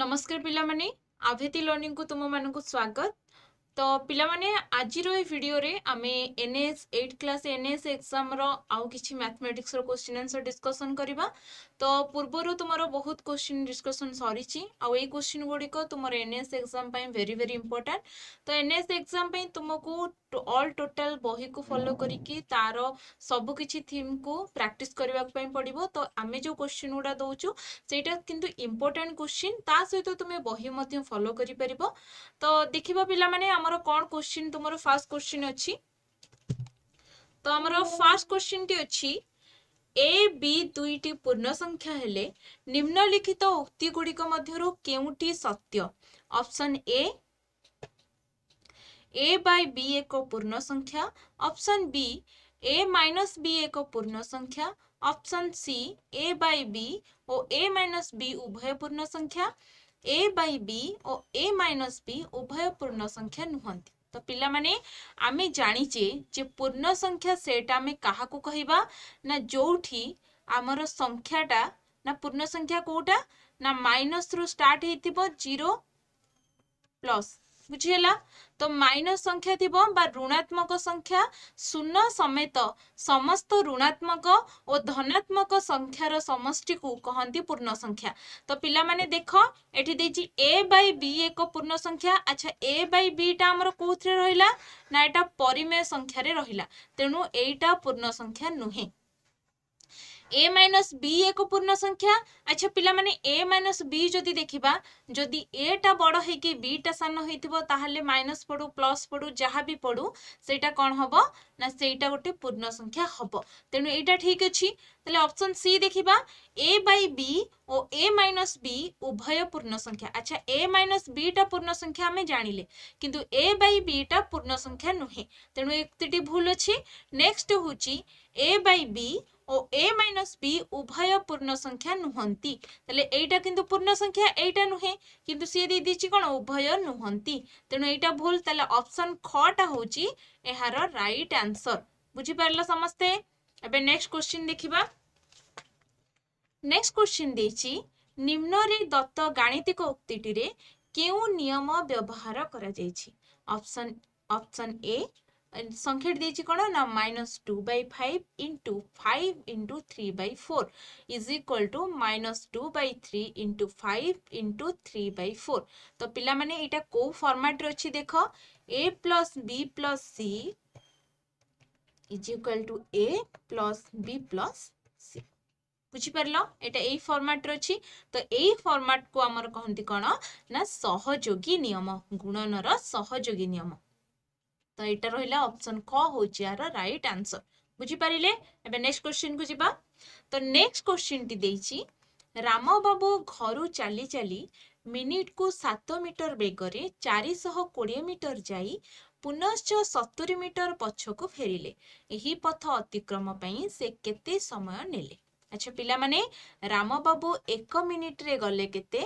ନମସ୍କାର ପିଲାମାନେ ଆଭେତି ଲର୍ଣ୍ଣିଂକୁ ତୁମମାନଙ୍କୁ ସ୍ୱାଗତ ତ ପିଲାମାନେ ଆଜିର ଏ ଭିଡ଼ିଓରେ ଆମେ ଏନ୍ଏସ୍ ଏଇଟ୍ କ୍ଲାସ୍ ଏନ୍ଏସ୍ ଏକ୍ସାମ୍ର ଆଉ କିଛି ମ୍ୟାଥମେଟିକ୍ସର କୋଶ୍ଚିନ୍ ଆନ୍ସର୍ ଡିସ୍କସନ୍ କରିବା তো ପୂର୍ବରୁ ତୁମର ବହୁତ କୋଶ୍ଚିନ୍ ଡିସ୍କସନ୍ ସରିଛି ଆଉ ଏଇ କୋଶ୍ଚିନ୍ ଗୁଡ଼ିକ ତୁମର ଏନ୍ଏସ୍ ଏକ୍ଜାମ୍ ପାଇଁ ଭେରି ଭେରି ଇମ୍ପୋର୍ଟାଣ୍ଟ ତ ଏନ୍ଏସ୍ ଏକ୍ଜାମ୍ ପାଇଁ ତୁମକୁ ଅଲ୍ ଟୋଟାଲ୍ ବହିକୁ ଫଲୋ କରିକି ତାର ସବୁକିଛି ଥିମ୍କୁ ପ୍ରାକ୍ଟିସ୍ କରିବା ପାଇଁ ପଡ଼ିବ ତ ଆମେ ଯେଉଁ କୋଶ୍ଚିନ୍ ଗୁଡ଼ା ଦେଉଛୁ ସେଇଟା କିନ୍ତୁ ଇମ୍ପୋର୍ଟାଣ୍ଟ କୋଶ୍ଚିନ୍ ତା ସହିତ ତୁମେ ବହି ମଧ୍ୟ ଫଲୋ କରିପାରିବ ତ ଦେଖିବ ପିଲାମାନେ ଆମର କ'ଣ କୋଶ୍ଚିନ୍ ତୁମର ଫାର୍ଷ୍ଟ କୋଶ୍ଚିନ୍ ଅଛି ତ ଆମର ଫାର୍ଷ୍ଟ କୋଶ୍ଚିନ୍ଟି ଅଛି ଏ ବି ଦୁଇଟି ପୂର୍ଣ୍ଣ ସଂଖ୍ୟା ହେଲେ ନିମ୍ନଲିଖିତ ଉକ୍ତି ଗୁଡ଼ିକ ମଧ୍ୟରୁ କେଉଁଟି ସତ୍ୟ ଅପସନ୍ ଏ ଏ ବାଇ ବି ଏକ ପୂର୍ଣ୍ଣ ସଂଖ୍ୟା ଅପସନ୍ ବି ଏ ମାଇନସ୍ ବି ଏକ ପୂର୍ଣ୍ଣ ସଂଖ୍ୟା option C A by B ଓ ଏ ମାଇନସ୍ ବି ଉଭୟ ପୂର୍ଣ୍ଣ ସଂଖ୍ୟା ଏ ବାଇ ବି ଓ ଏ ମାଇନସ୍ ବି ଉଭୟ ପୂର୍ଣ୍ଣ ସଂଖ୍ୟା ନୁହନ୍ତି তো ପିଲାମାନେ ଆମେ ଜାଣିଛେ ଯେ ପୂର୍ଣ୍ଣ ସଂଖ୍ୟା ସେଟା ଆମେ କାହାକୁ କହିବା ନା ଯୋଉଠି ଆମର ସଂଖ୍ୟାଟା ନା ପୂର୍ଣ୍ଣ ସଂଖ୍ୟା କୋଉଟା ନା ମାଇନସ୍ରୁ ଷ୍ଟାର୍ଟ ହେଇଥିବ ଜିରୋ ପ୍ଲସ୍ बुझीला तो माइनस संख्या थी ऋणात्मक संख्या शून्य समेत समस्त ऋणात्मक और धनात्मक संख्यार समि को कहती पूर्ण संख्या तो पाने देख ये ए बै बी एक पूर्ण संख्या अच्छा ए बै बीटा कौन रहा ना यहाँ परिमेय संख्यार रहा तेणु यहाँ पूर्ण संख्या नुहे এ মাইনস বি এক পূর্ণ সংখ্যা আচ্ছা পিলামানে এ মাইনস বি যদি দেখিবা যদি এটা বড় হইকি বিটা সান হইথিব তাহলে মাইনস পড়ু প্লস পড়ু যাহা বি পড়ু সেইটা কোন হব না সেইটা গোটে পূর্ণ সংখ্যা হব তেণু এইটা ঠিক আছে তাহলে অপশন সি দেখিবা এ বাই বি ও এ মাইনস বি উভয় পূর্ণ সংখ্যা আচ্ছা এ মাইনস বিটা পূর্ণ সংখ্যা আমি জানিলে কিন্তু এ বাই বিটা পূর্ণ সংখ্যা নুহে তেণু একটি ভুল অছি নেক্সট হচ্ছে এ বাই বি ও এ মাইনস বি উভয় পূর্ণ সংখ্যা নুহতি তাহলে এইটা কিন্তু পূর্ণ সংখ্যা এইটা নুহে কিন্তু সি দিয়েছি কোণ উভয় নুহতি তেমন এইটা ভুল তাহলে অপশন খটা হচ্ছে এর রাইট আনসর বুঝিপার সমস্তে এবার নেক্সট কোশ্চিন দেখিবা নেক্সট কোশ্চিন দিয়েছি নিম্নরে দত্ত গাণিতিক উক্তিটিরে কেউ নিয়ম ব্যবহার করা যাইছি অপশন অপশন এ সংখ্যাটি দিয়েছি কোন না minus two by five into five into three by four is equal to minus two by three into five into three by four ତ ପିଲାମାନେ ଏଇଟା କେଉଁ ଫର୍ମାଟରେ ଅଛି ଦେଖ A plus B plus C is equal to A plus B plus C ବୁଝିପାରିଲ ଏଇଟା ଏଇ ଫର୍ମାଟରେ ଅଛି ତ ଏଇ ଫର୍ମାଟକୁ ଆମର କହନ୍ତି କ'ଣ ନା ସହଯୋଗୀ ନିୟମ ଗୁଣନର ସହଯୋଗୀ ନିୟମ তো ଏଇଟା ରହିଲା ଅପସନ୍ ଖ ହେଉଛି ଏହାର ରାଇଟ୍ ଆନ୍ସର ବୁଝିପାରିଲେ ଏବେ ନେକ୍ସଟ କ୍ୱେଶ୍ଚିନ୍କୁ ଯିବା ତ ନେକ୍ସଟ କ୍ୱେଶ୍ଚିନ୍ଟି ଦେଇଛି ରାମବାବୁ ଘରୁ ଚାଲି ଚାଲି ମିନିଟ୍କୁ ସାତ ମିଟର ବେଗରେ ଚାରିଶହ କୋଡ଼ିଏ ମିଟର ଯାଇ ପୁନଶ୍ଚ ସତୁରି ମିଟର ପଛକୁ ଫେରିଲେ ଏହି ପଥ ଅତିକ୍ରମ ପାଇଁ ସେ କେତେ ସମୟ ନେଲେ ଆଚ୍ଛା ପିଲାମାନେ ରାମବାବୁ ଏକ ମିନିଟ୍ରେ ଗଲେ କେତେ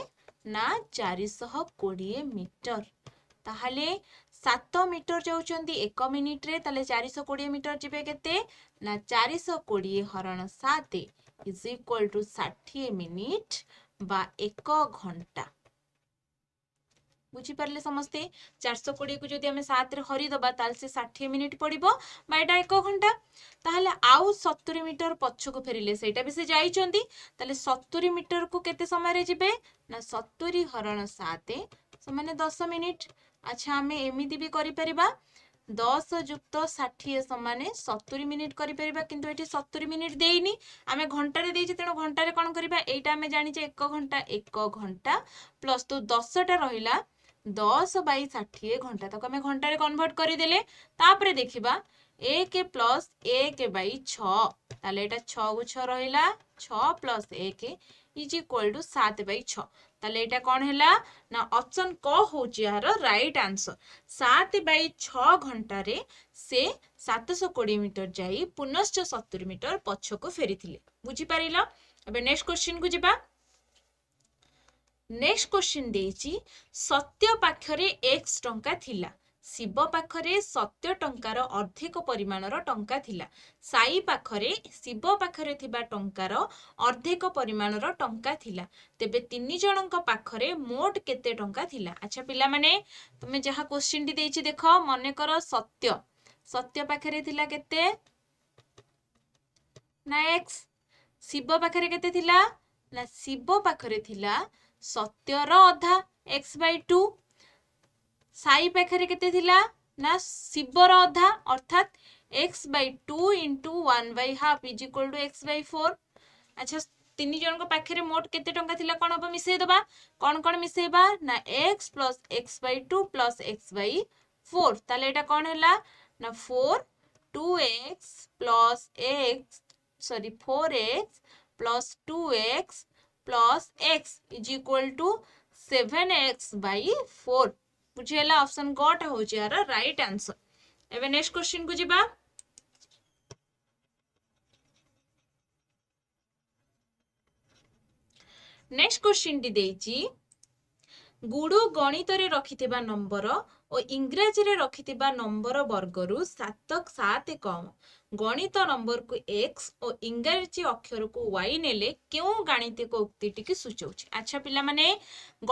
ନା ଚାରିଶହ କୋଡ଼ିଏ ମିଟର তাহলে সাত মিটর যাচ্ছেন এক মিনিট্রে তাহলে চারিশো কোড়ি মিটর যাবে কেতে না চারিশো কোড়ি হরণ সাত ইজ ইকাল টু ষাঠিয়ে মিনিট বা এক ঘন্টা বুঝিপারে সমস্তে চারশো কোড়িয়ে যদি আমি সাতরে হরিদেবা তাহলে সে ষাঠিয়ে মিনিট পড়ব বা এটা এক ঘন্টা তাহলে আউ সতুরি মিটর পছকু ফেরিলে সেইটা বি সে যাইছেন তাহলে সতুরি মিটর কু কেতে সময় যাবে না সতুরি হরণ সাত সে দশ মিনিট আচ্ছা আমি এমিতি বি পারিবা দশ যুক্ত ষাঠিয়ে সমানে সতুরি মিনিট পারিবা কিন্তু এটি সতুরি মিনিট দেইনি আমি ঘন্টারে দিয়েছি তেণু ঘন্টারে কোণ করিবা এইটা আমি জানিছে এক ঘন্টা এক ঘন্টা প্লস তো দশটা রহিলা দশ বাই ষাঠিয়ে ঘন্টা তাকে আমি ঘন্টারে কনভর্ট করিদেলে তাপরে দেখিবা এক প্লস এক বাই ছ তাহলে এটা ছু ছ রহিলা ছ প্লস এক ইজ ইকুয়াল টু সাত বাই ছ তাহলে এটা কোণ হেলা না অপশন ক হচ্ছে এর রাইট আনসর সাত বাই ছ ঘন্টারে সে সাতশো কোড়ি মিটর যাই পুনশ্চ সতুরি মিটর পছকু ফেরি বুঝিপারিল এবার নেক্সট কোশ্চিন কু যা নেক্সট কোশ্চিন দিয়েছি সত্য পাখরে এক্স টঙ্কা থিলা ଶିବ ପାଖରେ ସତ୍ୟ ଟଙ୍କାର ଅର୍ଦ୍ଧେକ ପରିମାଣର ଟଙ୍କା ଥିଲା ସାଇ ପାଖରେ ଶିବ ପାଖରେ ଥିବା ଟଙ୍କାର ଅର୍ଦ୍ଧେକ ପରିମାଣର ଟଙ୍କା ଥିଲା ତେବେ ତିନି ଜଣଙ୍କ ପାଖରେ ମୋଟ କେତେ ଟଙ୍କା ଥିଲା ଆଚ୍ଛା ପିଲାମାନେ ତୁମେ ଯାହା କ୍ୱେଶ୍ଚିନ୍ଟି ଦେଇଛି ଦେଖ ମନେକର ସତ୍ୟ ସତ୍ୟ ପାଖରେ ଥିଲା କେତେ ନା ଏକ୍ସ ଶିବ ପାଖରେ କେତେ ଥିଲା ନା ଶିବ ପାଖରେ ଥିଲା ସତ୍ୟର ଅଧା ଏକ୍ସ ବାଇ ଟୁ ସାଇ ପାଖରେ କେତେ ଥିଲା ନା ଶିବର ଅଧା ଅର୍ଥାତ୍ X by two into one by half is equal to X by four ଆଚ୍ଛା ତିନି ଜଣଙ୍କ ପାଖରେ ମୋଟ କେତେ ଟଙ୍କା ଥିଲା କ'ଣ ହେବ ମିଶାଇଦେବା କ'ଣ କ'ଣ ମିଶାଇବା ନା X plus X by two plus X by four ତାହେଲେ ଏଇଟା କ'ଣ ହେଲା ନା four two X plus X sorry four X plus two X plus X is equal to seven X by four ହେଲା ଅପସନ କଟା ହଉଛି ଏହାର ରାଇଟ୍ ଆନ୍ସର ଏବେ ନେକ୍ସଟ କ୍ୱେଶ୍ଚିନ୍ କୁ ଯିବା ନେକ୍ସଟ ଟି ଦେଇଛି ଗୁଡ଼ୁ ଗଣିତରେ ରଖିଥିବା ନମ୍ବର ଓ ଇଂରାଜୀରେ ରଖିଥିବା ନମ୍ବର ବର୍ଗରୁ ସାତ ସାତ କମ ଗଣିତ ନମ୍ବରକୁ ଏକ୍ସ ଓ ଇଂରାଜୀ ଅକ୍ଷରକୁ ୱାଇ ନେଲେ କେଉଁ ଗାଣିତିକ ଉକ୍ତିଟିକୁ ସୂଚଉଛି ଆଚ୍ଛା ପିଲାମାନେ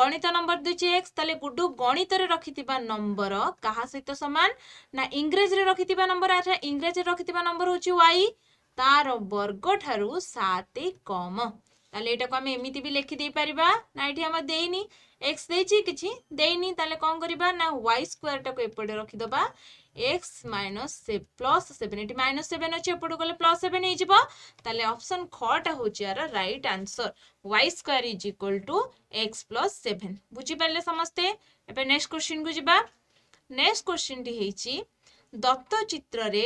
ଗଣିତ ନମ୍ବର ଦେଇଛି ଏକ୍ସ ତାହେଲେ ଗୁଡ଼ୁ ଗଣିତରେ ରଖିଥିବା ନମ୍ବର କାହା ସହିତ ସମାନ ନା ଇଂରାଜୀରେ ରଖିଥିବା ନମ୍ବର ଆଚ୍ଛା ଇଂରାଜୀରେ ରଖିଥିବା ନମ୍ବର ହଉଛି ୱାଇ ତାର ବର୍ଗ ଠାରୁ ସାତ କମ তাহলে এটাকে আমি এমিতি বি লিখি দেইপারিবা না এটি আমার দেইনি এক্স দেইছি কিছু দেইনি তাহলে কোন করিবা না ওয়াই স্কোয়ারটাকে এপটে রখিদেবা এক্স মাইনস প্লস সেভেন এটি মাইনস সেভেন অছে এপটু গলে প্লস সেভেন যাব তাহলে অপশন খটা হচ্ছে আর right answer Y square is equal to X plus seven বুঝিপারে সমস্তে এবার নেক্সট কোশ্চিন কু যা নেক্সট কোশ্চিনটি হয়েছি দত্ত চিত্রে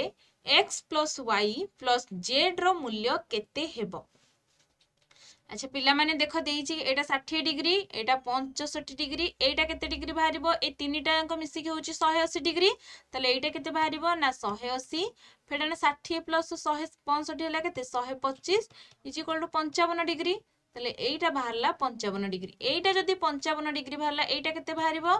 এক্স প্লস ওয়াই প্লস জেড্র মূল্য কেতে হব আচ্ছা পিলামানে দেখ দিয়েছি এটা ষাঠিয়ে ডিগ্রি এটা পঞ্চষঠি ডিগ্রি এইটা কেতে ডিগ্রি বাহারিব এই তিনটাঙ্ক মিশিকি হচ্ছে শহে অশি ডিগ্রি তাহলে এইটা কেতে বাহারিব না শহে অশি ফের ষাঠিয়ে প্লস শহে পঁয়ষঠি হল কেতে শহে পঁচিশ ইজ ইকল টু পঞ্চাবন ডিগ্রি ତାହେଲେ ଏଇଟା ବାହାରିଲା ପଞ୍ଚାବନ ଡିଗ୍ରୀ ଏଇଟା ଯଦି ପଞ୍ଚାବନ ଡିଗ୍ରୀ ବାହାରିଲା ଏଇଟା କେତେ ବାହାରିବ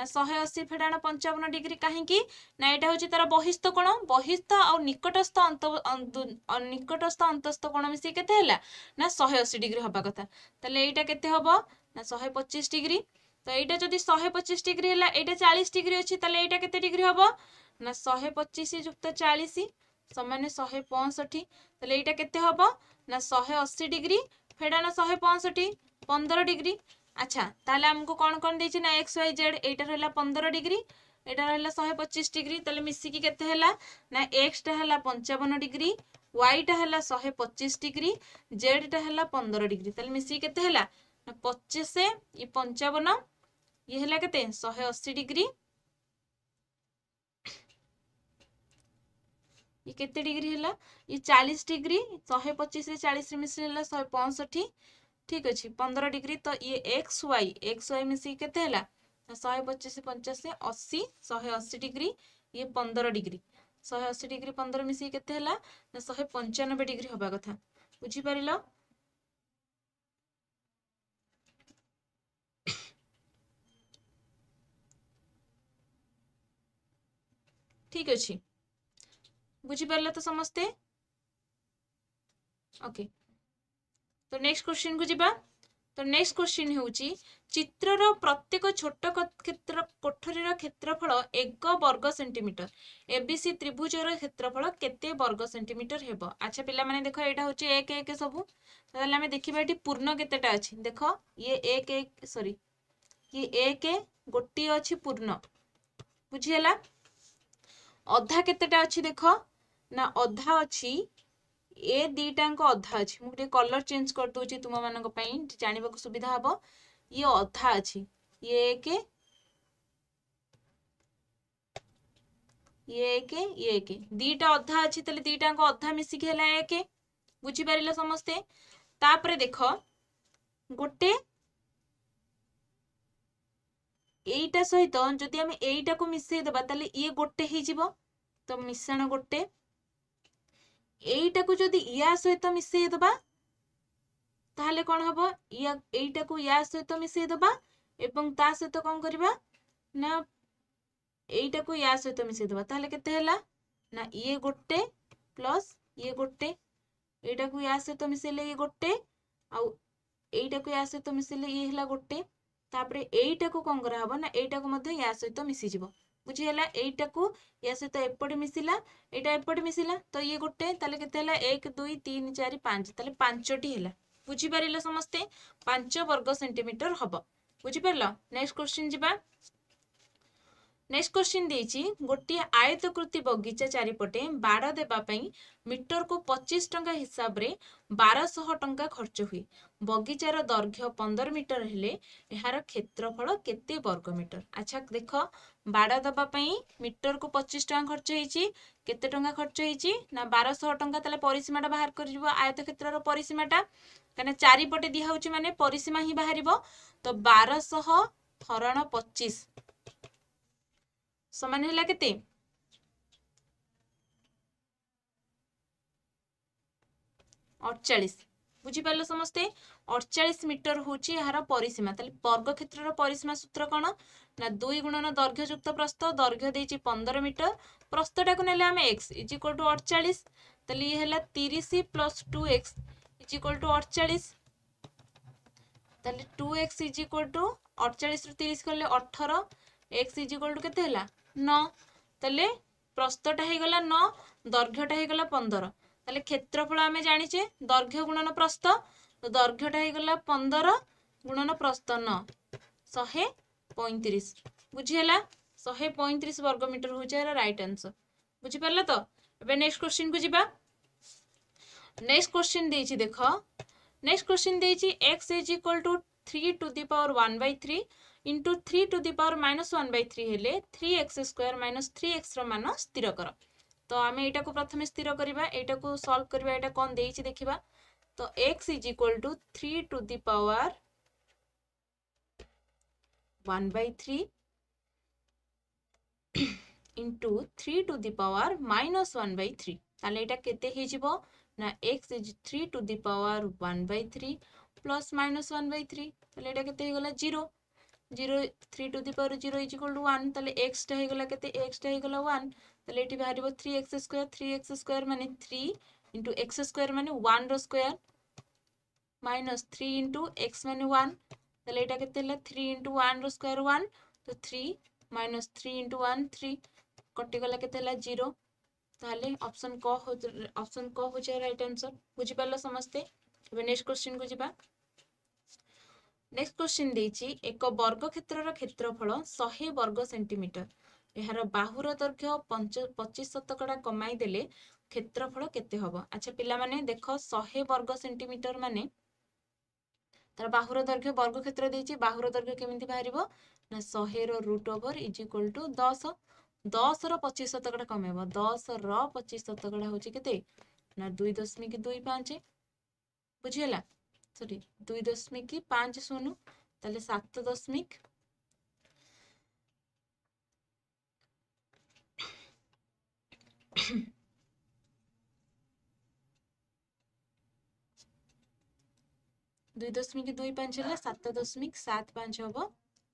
ନା ଶହେ ଅଶୀ ଫେଡ଼ାଣ ପଞ୍ଚାବନ ଡିଗ୍ରୀ କାହିଁକି ନା ଏଇଟା ହେଉଛି ତାର ବହିସ୍ଥ କୋଣ ବହିସ୍ଥ ଆଉ ନିକଟସ୍ଥ ଅନ୍ତ ନିକଟସ୍ଥ ଅନ୍ତସ୍ଥ କୋଣ ମିଶିକି କେତେ ହେଲା ନା ଶହେ ଅଶୀ ଡିଗ୍ରୀ ହେବା କଥା ତାହେଲେ ଏଇଟା କେତେ ହେବ ନା ଶହେ ପଚିଶ ଡିଗ୍ରୀ ତ ଏଇଟା ଯଦି ଶହେ ପଚିଶ ଡିଗ୍ରୀ ହେଲା ଏଇଟା ଚାଳିଶ ଡିଗ୍ରୀ ଅଛି ତାହେଲେ ଏଇଟା କେତେ ଡିଗ୍ରୀ ହେବ ନା ଶହେ ପଚିଶ ଯୁକ୍ତ ଚାଳିଶ ସମାନ ଶହେ ପଞ୍ଚଷଠି ତାହେଲେ ଏଇଟା କେତେ ହେବ ନା ଶହେ ଅଶୀ ଡିଗ୍ରୀ ফেডানো শহে পঁয়ষঠি পনেরো ডিগ্রি আচ্ছা তাহলে আমি কোণ কোণ দিয়েছি না এক্স ওয়াই জেড এইটার হল পনেরো ডিগ্রি এটার হল শহে পঁচিশ ডিগ্রি তাহলে মিশিকি কেতে হল না এক্সটা হল পঞ্চাবন ডিগ্রি ওয়াইটা হল শহে পঁচিশ ডিগ্রি জেডটা হল পনেরো ডিগ্রি তাহলে মিশিকি কেতে হল না পঁচিশ ই পঞ্চাবন ইয়ে হল কেতে শহে অশী ডিগ্রি ये के डिग्री है ये चालीस डिग्री शहे पचिश चालीस है शहे पंसठ ठीक अच्छे पंद्रह डिग्री तो ये एक्स वाई एक्स वाई के शहे पचीस पंचाश अशी शहे अशी डिग्री ये पंद्रह डिग्री शहे अशी डिग्री पंद्रह के शहे पंचानबे डिग्री हवा कथा बुझिपार ठीक अच्छे बुझीपारे तो समस्ते ओके तो नेक्स्ट क्वेश्चन को जी तो नेक्स्ट क्वेश्चन हूँ चित्रर प्रत्येक छोट क्षेत्र कोठरी क्षेत्रफल एक वर्ग सेमिटर ए बी सी त्रिभुजर क्षेत्रफल केर्ग हे अच्छा पे देख यहाँ हूँ एक एक सब देखा ये पूर्ण के देख ये एक एक सरी ये एक गोटे अच्छी पूर्ण बुझीगला अधा के देख ନା ଅଧା ଅଛି ଏ ଦୁଇଟାଙ୍କ ଅଧା ଅଛି ମୁଁ ଟିକେ କଲର୍ ଚେଞ୍ଜ କରିଦେଉଛି ତୁମମାନଙ୍କ ପାଇଁ ଜାଣିବାକୁ ସୁବିଧା ହେବ ଇଏ ଅଧା ଅଛି ଇଏ ଏକ ଇଏ ଏକ ଇଏ ଏକ ଦୁଇଟା ଅଧା ଅଛି ତାହେଲେ ଦୁଇଟାଙ୍କ ଅଧା ମିଶିକି ହେଲା ଏକ ବୁଝିପାରିଲ ସମସ୍ତେ ତାପରେ ଦେଖ ଗୋଟେ এইটা সহিত যদি আমি এইটাকে মিশাই দেবা তাহলে ইয়ে গোটে হয়ে যাব তো মিশ্রণ গোটে এইটাକୁ ଯଦି ୟା ସହିତ ମିଶାଇ ଦେବା ତାହେଲେ କ'ଣ ହେବ ୟା ଏଇଟାକୁ ୟା ସହିତ ମିଶାଇ ଦେବା ଏବଂ ତା ସହିତ କ'ଣ କରିବା ନା ଏଇଟାକୁ ୟା ସହିତ ମିଶାଇ ଦେବା ତାହେଲେ କେତେ ହେଲା ନା ଇଏ ଗୋଟେ ପ୍ଲସ୍ ଇଏ ଗୋଟେ ଏଇଟାକୁ ୟା ସହିତ ମିଶାଇଲେ ଇଏ ଗୋଟେ ଆଉ ଏଇଟାକୁ ୟା ସହିତ ମିଶାଇଲେ ଇଏ ହେଲା ଗୋଟେ ତାପରେ ଏଇଟାକୁ କ'ଣ କରାହେବ ନା ଏଇଟାକୁ ମଧ୍ୟ ୟା ସହିତ ମିଶିଯିବ বুঝিগলা এইটাকু ইয়া সহিত এপটে মিশিলা এইটা এপটে মিশিলা তো ইয়ে গোটে তাহলে কেতে হল এক দুই তিন চারি পাঁচ তাহলে পাঁচটি হল বুঝিপারিল সমস্তে পাঁচ বর্গ সেটিমিটর হব বুঝিপারিল নেক্সট কোশ্চিন যা নেক্সট কোশ্চিন ଦେଇଛି ଗୋଟିଏ ଆୟତକୃତି ବଗିଚା ଚାରିପଟେ ବାଡ଼ ଦେବା ପାଇଁ ମିଟରକୁ ପଚିଶ ଟଙ୍କା ହିସାବରେ ବାରଶହ ଟଙ୍କା ଖର୍ଚ୍ଚ ହୁଏ ବଗିଚାର ଦୈର୍ଘ୍ୟ ପନ୍ଦର ମିଟର ହେଲେ ଏହାର କ୍ଷେତ୍ରଫଳ କେତେ ବର୍ଗ ମିଟର ଆଚ୍ଛା ଦେଖ ବାଡ଼ ଦେବା ପାଇଁ ମିଟରକୁ ପଚିଶ ଟଙ୍କା ଖର୍ଚ୍ଚ ହେଇଛି କେତେ ଟଙ୍କା ଖର୍ଚ୍ଚ ହେଇଛି ନା ବାରଶହ ଟଙ୍କା ତାହେଲେ ପରିସୀମାଟା ବାହାର କରିଯିବ ଆୟତ କ୍ଷେତ୍ରର ପରିସୀମାଟା କାହିଁକିନା ଚାରିପଟେ ଦିଆହେଉଛି ମାନେ ପରିସୀମା ହିଁ ବାହାରିବ ତ ବାରଶହ ହରଣ ପଚିଶ समान है कत अड़चा समस्ते अड़चाश मीटर हूँ यार परिसीमा वर्ग क्षेत्र परिसीमा सूत्र कौन ना दुई गुण दर्घ्य युक्त प्रस्त दर्घ्य देखिए पंद्रह मीटर प्रस्तटा को ना आम एक्स इज इक्वल टू अड़चाश तो ये तीस plus two X is equal to अड़चाश two X is equal to अड़चाश रु तीस कह अठर एक्स इज इक्वल टू के नौ प्रस्तटा हो गला दर्घ्यटा हो गला पंदर तेल क्षेत्रफल आम जाचे दर्घ्य गुणन प्रस्त तो दर्घ्यटा हो गला पंदर गुणन प्रस्त न शहे पैंतीस बुझीला शहे पैंतीस वर्ग मीटर हूँ रईट आंसर बुझीपारे तो ए नेक्स्ट क्वेश्चन को जी नेक्स्ट क्वेश्चन देख नेक्स्ट क्वेश्चन देखिए X is equal to three to the power one by three into three to the power minus one by three हेले three X square minus three X रान स्थिर कर तो आम यू प्रथम स्थिर करवा यहाँ को सल्व करवा यहाँ कौन दे देखा तो X is equal to three to the power one by three into three to the power minus one by three तेल यहाँ के three to the power one by three plus minus one by three तेल ये गला zero zero three to the power zero is equal to one एक्सटा हो गला एक्सटा हो गला वन तेल ये बाहर three X square three X square मान थ्री इंटु एक्स स्क् मान वन रोयर माइनस थ्री इंटु एक्स मान वन यहाँ के थ्री इंटु वन रोयर वन तो three minus three into one three कटिगला के जीरो अप्सन क हो अपसन क हो रईट आंसर बुझिपार समस्ते नेक्स्ट क्वेश्चन को जी ନେକ୍ସଟ କ୍ୱେଶ୍ଚିନ୍ ଦେଇଛି ଏକ ବର୍ଗକ୍ଷେତ୍ରର କ୍ଷେତ୍ରଫଳ ଶହେ ବର୍ଗ ସେଣ୍ଟିମିଟର ଏହାର ବାହୁର ଦୈର୍ଘ୍ୟ ପଚିଶ ଶତକଡ଼ା କମାଇ ଦେଲେ କ୍ଷେତ୍ରଫଳ କେତେ ହବ ଆଚ୍ଛା ପିଲାମାନେ ଦେଖ ଶହେ ବର୍ଗ ସେଣ୍ଟିମିଟର ମାନେ ତାର ବାହୁର ଦୈର୍ଘ୍ୟ ବର୍ଗ କ୍ଷେତ୍ର ଦେଇଛି ବାହୁର ଦୈର୍ଘ୍ୟ କେମିତି ବାହାରିବ ନା ଶହେର root over is equal to ଦଶ ଦଶର ପଚିଶ ଶତକଡ଼ା କମେଇବ ଦଶର ପଚିଶ ଶତକଡ଼ା ହେଉଛି କେତେ ନା ଦୁଇ ଦଶମିକ ଦୁଇ ପାଞ୍ଚ ବୁଝିହେଲା সরি দুই দশমিক কি পাঁচ শূন্য তাহলে সাত দশমিক দুই দশমিক দুই পাঁচ হলে সাত দশমিক সাত পাঁচ হব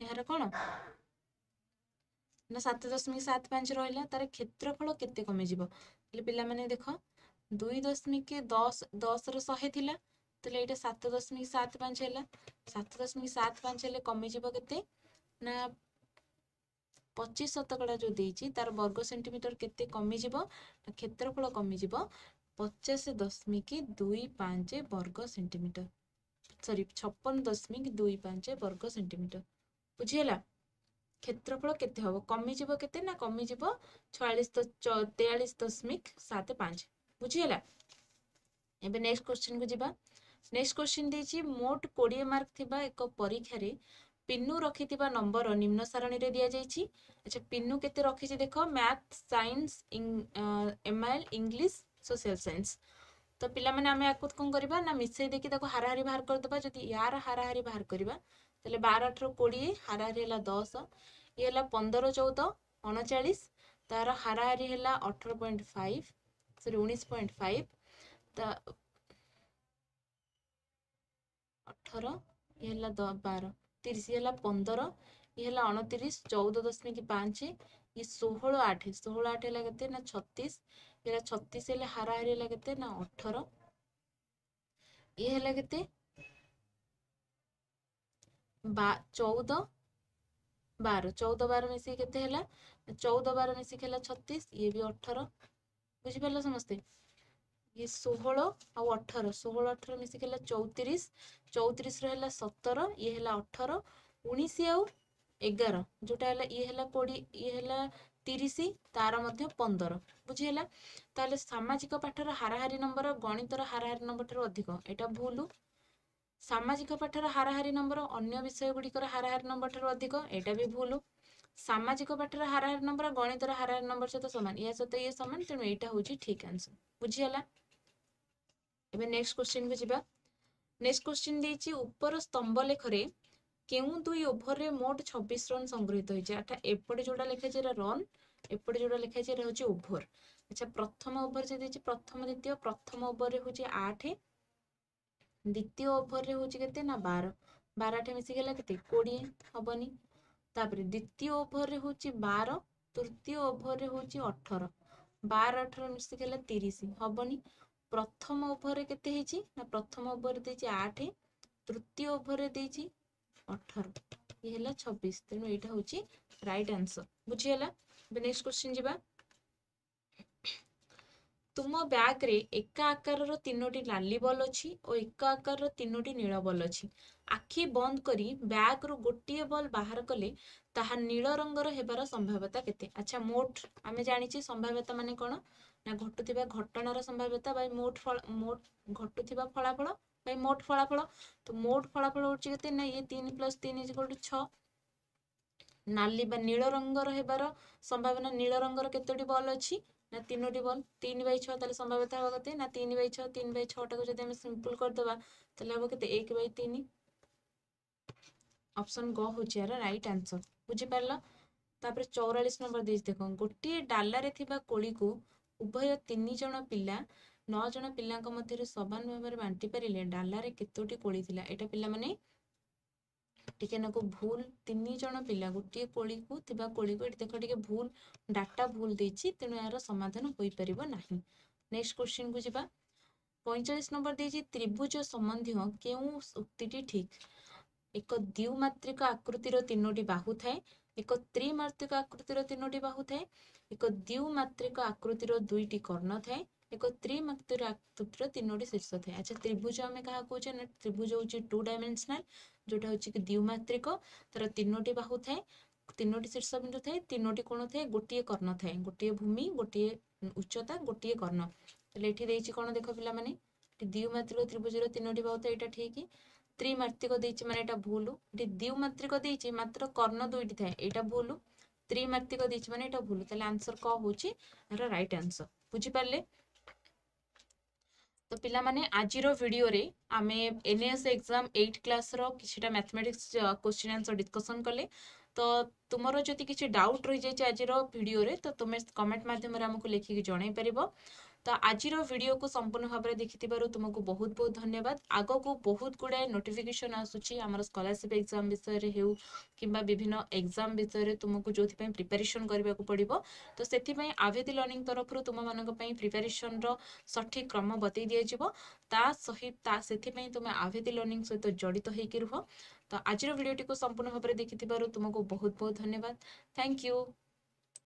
এর কোণ না সাত দশমিক সাত পাঁচ রহলা তার ক্ষেত্রফল কেতে কমিযোগ তাহলে পিলামানে দেখ দুই দশমিক দশ দশর শহে লা তাহলে ଏଇଟା ସାତ ଦଶମିକ ସାତ ପାଞ୍ଚ ହେଲା ସାତ ଦଶମିକ ସାତ ପାଞ୍ଚ ହେଲେ କମିଯିବ କେତେ ନା ପଚିଶ ଶତକଡ଼ା ଯେଉଁ ଦେଇଛି ତାର ବର୍ଗ ସେଣ୍ଟିମିଟର କେତେ କମିଯିବ ନା କ୍ଷେତ୍ରଫଳ କମିଯିବ ପଚାଶ ଦଶମିକ ଦୁଇ ପାଞ୍ଚ ବର୍ଗ ସେଣ୍ଟିମିଟର ସରି ଛପନ ଦଶମିକ ଦୁଇ ପାଞ୍ଚ ବର୍ଗ ସେଣ୍ଟିମିଟର ବୁଝିହେଲା କ୍ଷେତ୍ରଫଳ କେତେ ହେବ କମିଯିବ କେତେ ନା କମିଯିବ ଛୟାଳିଶ ତେୟାଳିଶ ଦଶମିକ ସାତ ପାଞ୍ଚ ବୁଝିହେଲା ଏବେ ନେକ୍ସଟ କୋଶ୍ଚିନ୍କୁ ଯିବା ନେକ୍ସଟ କ୍ୱେଶ୍ଚିନ୍ ଦେଇଛି ମୋଟ କୋଡ଼ିଏ ମାର୍କ ଥିବା ଏକ ପରୀକ୍ଷାରେ ପିନୁ ରଖିଥିବା ନମ୍ବର ନିମ୍ନ ସାରଣୀରେ ଦିଆଯାଇଛି ଆଚ୍ଛା ପିନୁ କେତେ ରଖିଛି ଦେଖ math science MIL English social science ତ ପିଲାମାନେ ଆମେ ଆକୁ କ'ଣ କରିବା ନା ମିଶାଇ ଦେଇକି ତାକୁ ହାରାହାରି ବାହାର କରିଦେବା ଯଦି ୟାର ହାରାହାରି ବାହାର କରିବା ତାହେଲେ ବାର ଆଠର କୋଡ଼ିଏ ହାରାହାରି ହେଲା ଦଶ ଇଏ ହେଲା ପନ୍ଦର ଚଉଦ ଅଣଚାଳିଶ ତାର ହାରାହାରି ହେଲା ଅଠର ପଏଣ୍ଟ ଫାଇଭ୍ ସରି ଉଣେଇଶ ପଏଣ୍ଟ ଫାଇଭ୍ ତା ଅଠର ଇଏ ହେଲା ବାର ତିରିଶ ଇଏ ହେଲା ପନ୍ଦର ଇଏ ହେଲା ଅଣତିରିଶ ଚଉଦ ଦଶମିକ ପାଞ୍ଚ ଇଏ ଷୋହଳ ଆଠ ଷୋହଳ ଆଠ ହେଲା କେତେ ନା ଛତିଶ ଇଏ ହେଲା ଛତିଶ ହେଲେ ହାରାହାରି ହେଲା କେତେ ନା ଅଠର ଇଏ ହେଲା କେତେ ଚଉଦ ବାର ଚଉଦ ବାର ମିଶିକି କେତେ ହେଲା ଚଉଦ ବାର ମିଶିକି ହେଲା ଛତିଶ ଇଏ ବି ଅଠର ବୁଝିପାରିଲ ସମସ୍ତେ ଇଏ ଷୋହଳ ଆଉ ଅଠର ଷୋହଳ ଅଠର ମିଶିକି ହେଲା ଚଉତିରିଶ ଚଉତିରିଶର ହେଲା ସତର ଇଏ ହେଲା ଅଠର ଉଣେଇଶ ଆଉ ଏଗାର ଯୋଉଟା ହେଲା ଇଏ ହେଲା କୋଡ଼ିଏ ଇଏ ହେଲା ତିରିଶ ତାର ମଧ୍ୟ ପନ୍ଦର ବୁଝିହେଲା ତାହେଲେ ସାମାଜିକ ପାଠର ହାରାହାରି ନମ୍ବର ଗଣିତର ହାରାହାରି ନମ୍ବର ଠାରୁ ଅଧିକ ଏଇଟା ଭୁଲ ସାମାଜିକ ପାଠର ହାରାହାରି ନମ୍ବର ଅନ୍ୟ ବିଷୟ ଗୁଡ଼ିକର ହାରାହାରି ନମ୍ବର ଠାରୁ ଅଧିକ ଏଇଟା ବି ଭୁଲ ସାମାଜିକ ପାଠର ହାରାହାରି ନମ୍ବର ଗଣିତର ହାରାହାରି ନମ୍ବର ସହିତ ସମାନ ଏହା ସହିତ ଇଏ ସମାନ ତେଣୁ ଏଇଟା ହଉଛି ଠିକ୍ ଆନ୍ସର ବୁଝିହେଲା ଏବେ ନେକ୍ସଟ କ୍ୱେଶ୍ଚିନ୍କୁ ଯିବା ନେକ୍ସଟ କ୍ୱେଶ୍ଚିନ୍ ଦେଇଛି ଉପର ସ୍ତମ୍ଭ ଲେଖରେ କେଉଁ ଦୁଇ ଓଭରରେ ମୋଟ ଛବିଶ ରନ୍ ସଂଗୃହୀତ ହୋଇଛି ଆଠା ଏପଟେ ଯୋଉଟା ଲେଖାଯାଇଛି ଏଇଟା ରନ୍ ଏପଟେ ଯୋଉଟା ଲେଖାଯାଇଛି ଏଇଟା ହେଉଛି ଓଭର ଆଚ୍ଛା ପ୍ରଥମ ଓଭର ସେ ଦେଇଛି ପ୍ରଥମ ଦ୍ୱିତୀୟ ପ୍ରଥମ ଓଭରରେ ହେଉଛି ଆଠ ଦ୍ୱିତୀୟ ଓଭରରେ ହେଉଛି କେତେ ନା ବାର ବାର ଆଠ ମିଶିକି ହେଲା କେତେ କୋଡ଼ିଏ ହବନି ତାପରେ ଦ୍ୱିତୀୟ ଓଭରରେ ହେଉଛି ବାର ତୃତୀୟ ଓଭରରେ ହେଉଛି ଅଠର ବାର ଅଠର ମିଶିକି ହେଲା ତିରିଶ ହବନି ପ୍ରଥମ ଓଭରରେ କେତେ ହେଇଛି ନା ପ୍ରଥମ ଓଭରରେ ଦେଇଛି ଆଠ ତୃତୀୟ ଓଭରରେ ଦେଇଛି ଅଠର ଇଏ ହେଲା ଛବିଶ ତେଣୁ ଏଇଟା ହଉଛି ରାଇଟ୍ ଆନ୍ସର ବୁଝିଗଲା ନେକ୍ସଟ କ୍ୱେଶ୍ଚିନ୍ ଯିବା ତୁମ ବ୍ୟାଗ୍ରେ ଏକ ଆକାରର ତିନୋଟି ନାଲି ବଲ୍ ଅଛି ଓ ଏକ ଆକାରର ତିନୋଟି ନୀଳ ବଲ୍ ଅଛି ଆଖି ବନ୍ଦ କରି ରୁ ଗୋଟିଏ ବଲ୍ ବାହାର କଲେ ତାହା ନୀଳ ରଙ୍ଗର ହେବାର ସମ୍ଭାବ୍ୟତା କେତେ ଆଚ୍ଛା ମୋଟ ଆମେ ଜାଣିଛେ ସମ୍ଭାବ୍ୟତା ମାନେ କ'ଣ ନା ଘଟୁଥିବା ଘଟଣାର ସମ୍ଭାବ୍ୟତା ବା ମୋଟ ଫଳ ମୋଟ ଘଟୁଥିବା ଫଳାଫଳ ବା ମୋଟ ଫଳାଫଳ ତ ମୋଟ ଫଳାଫଳ ହଉଛି କେତେ ନା ଇଏ ତିନି ପ୍ଲସ ତିନି ଗୋଟେ ଛଅ ନାଲି ବା ନୀଳ ରଙ୍ଗର ହେବାର ସମ୍ଭାବନା ନୀଳ ରଙ୍ଗର କେତୋଟି ବଲ୍ ଅଛି না তিনোটি বল তিন বাই ছ তাহলে সম্ভাব্যতা হওয়া কত না তিন বাই ছ তিন বাই ছটাকে যদি আমি সিম্পল କରିଦେବା তাহলে হবো কত এক বাই তিন অপশন গ হচ্ছে এর রাইট আনসর বুঝিপারল তাপরে চৌরাশ নম্বর দিয়েছি দেখ গোটিয়ে ডালারে থাকা কোড়িকু উভয় তিন জন পিলা নজন পিলাঙ্ক মধ্যে সমান ভাবে বাঁটি পারিলে ডালারে কতোটি কোড়ি লা এটা পিলা মানে ଟିକେ ନାକୁ ଭୁଲ ତିନି ଜଣ ପିଲା ଗୋଟିଏ କୋଳିକୁ ଥିବା କୋଳିକୁ ଏଠି ଦେଖ ଟିକେ ଭୁଲ ଡାଟା ଭୁଲ ଦେଇଛି ତେଣୁ ଏହାର ସମାଧାନ ହୋଇପାରିବ ନାହିଁ ନେକ୍ସଟ କ୍ୱେଶ୍ଚିନ୍କୁ ଯିବା ପଇଁଚାଳିଶ ନମ୍ବର ଦେଇଛି ତ୍ରିଭୁଜ ସମ୍ବନ୍ଧୀୟ କେଉଁ ଉକ୍ତିଟି ଠିକ୍ ଏକ ଦ୍ୱିମାତ୍ରିକ ଆକୃତିର ତିନୋଟି ବାହୁ ଥାଏ ଏକ ତ୍ରିମାତ୍ରିକ ଆକୃତିର ତିନୋଟି ବାହୁ ଥାଏ ଏକ ଦ୍ୱିମାତ୍ରିକ ଆକୃତିର ଦୁଇଟି କର୍ଣ୍ଣ ଥାଏ ଏକ ତ୍ରିମାତ୍ରାକୃତିର ତିନୋଟି ଶୀର୍ଷ ଥାଏ ଆଚ୍ଛା ତ୍ରିଭୁଜ ଆମେ କାହା କହୁଛେ ନା ତ୍ରିଭୁଜ ହେଉଛି ଟୁ ଡାଇମେନ୍ସନାଲ ଯୋଉଟା ହେଉଛି କି ଦ୍ୱିମାତ୍ରିକ ତାର ତିନୋଟି ବାହୁ ଥାଏ ତିନୋଟି ଶୀର୍ଷ ଶୀର୍ଷବିନ୍ଦୁ ଥାଏ ତିନୋଟି କୋଣ ଥାଏ ଗୋଟିଏ କର୍ଣ୍ଣ ଥାଏ ଗୋଟିଏ ଭୂମି ଗୋଟିଏ ଉଚ୍ଚତା ଗୋଟିଏ କର୍ଣ୍ଣ ତାହେଲେ ଏଠି ଦେଇଛି କ'ଣ ଦେଖ ପିଲାମାନେ ଦ୍ୱିମାତ୍ରିକ ତ୍ରିଭୁଜର ତିନୋଟି ବାହୁ ଥାଏ ଏଇଟା ଠିକ୍ ତ୍ରିମାତ୍ରିକ ଦେଇଛି ମାନେ ଏଇଟା ଭୁଲ ଏଠି ଦ୍ୱିମାତ୍ରିକ ଦେଇଛି ମାତ୍ର କର୍ଣ୍ଣ ଦୁଇଟି ଥାଏ ଏଇଟା ଭୁଲ ତ୍ରିମାତ୍ରିକ ଦେଇଛି ମାନେ ଏଇଟା ଭୁଲ ତାହେଲେ আনসার କଣ ହେଉଛି এর ରାଇଟ୍ আনসার ବୁଝିପାରିଲେ ତ ପିଲାମାନେ ଆଜିର ଭିଡ଼ିଓରେ ଆମେ ଏନ୍ଏସ୍ ଏକ୍ଜାମ୍ ଏଇଟ୍ କ୍ଲାସ୍ର କିଛିଟା ମ୍ୟାଥମେଟିକ୍ସ କୋଶ୍ଚିନ୍ ଆନ୍ସର୍ ଡିସ୍କସନ୍ କଲେ ତ ତୁମର ଯଦି କିଛି ଡାଉଟ୍ ରହିଯାଇଛି ଆଜିର ଭିଡ଼ିଓରେ ତ ତୁମେ କମେଣ୍ଟ ମାଧ୍ୟମରେ ଆମକୁ ଲେଖିକି ଜଣାଇପାରିବ ତ ଆଜିର ଭିଡ଼ିଓକୁ ସମ୍ପୂର୍ଣ୍ଣ ଭାବରେ ଦେଖିଥିବାରୁ ତୁମକୁ ବହୁତ ବହୁତ ଧନ୍ୟବାଦ ଆଗକୁ ବହୁତ ଗୁଡ଼ାଏ ନୋଟିଫିକେସନ୍ ଆସୁଛି ଆମର ସ୍କଲାରସିପ୍ ଏକ୍ଜାମ୍ ବିଷୟରେ ହେଉ କିମ୍ବା ବିଭିନ୍ନ ଏକ୍ଜାମ୍ ବିଷୟରେ ତୁମକୁ ଯେଉଁଥିପାଇଁ ପ୍ରିପାରେସନ୍ କରିବାକୁ ପଡ଼ିବ ତ ସେଥିପାଇଁ ଆଭେଦି ଲର୍ଣ୍ଣିଂ ତରଫରୁ ତୁମମାନଙ୍କ ପାଇଁ ପ୍ରିପାରେସନ୍ର ସଠିକ୍ କ୍ରମ ବତେଇ ଦିଆଯିବ ତା ସହିତ ତା ସେଥିପାଇଁ ତୁମେ ଆଭେଦି ଲର୍ଣ୍ଣିଂ ସହିତ ଜଡ଼ିତ ହେଇକି ରୁହ ତ ଆଜିର ଭିଡ଼ିଓଟିକୁ ସମ୍ପୂର୍ଣ୍ଣ ଭାବରେ ଦେଖିଥିବାରୁ ତୁମକୁ ବହୁତ ବହୁତ ଧନ୍ୟବାଦ ଥ୍ୟାଙ୍କ ୟୁ